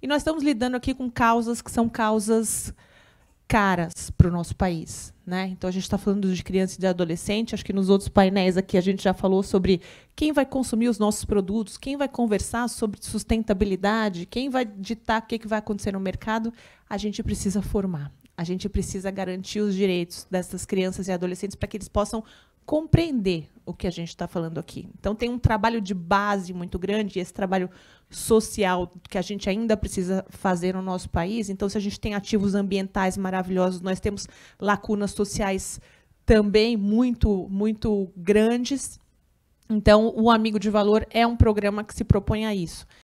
E nós estamos lidando aqui com causas que são causas caras para o nosso país. Né? Então, a gente está falando de criança e de adolescente. Acho que nos outros painéis aqui a gente já falou sobre quem vai consumir os nossos produtos, quem vai conversar sobre sustentabilidade, quem vai ditar o que, que vai acontecer no mercado. A gente precisa formar. A gente precisa garantir os direitos dessas crianças e adolescentes para que eles possam compreender o que a gente está falando aqui. Então, tem um trabalho de base muito grande, esse trabalho social que a gente ainda precisa fazer no nosso país. Então, se a gente tem ativos ambientais maravilhosos, nós temos lacunas sociais também muito, muito grandes. Então, o Amigo de Valor é um programa que se propõe a isso.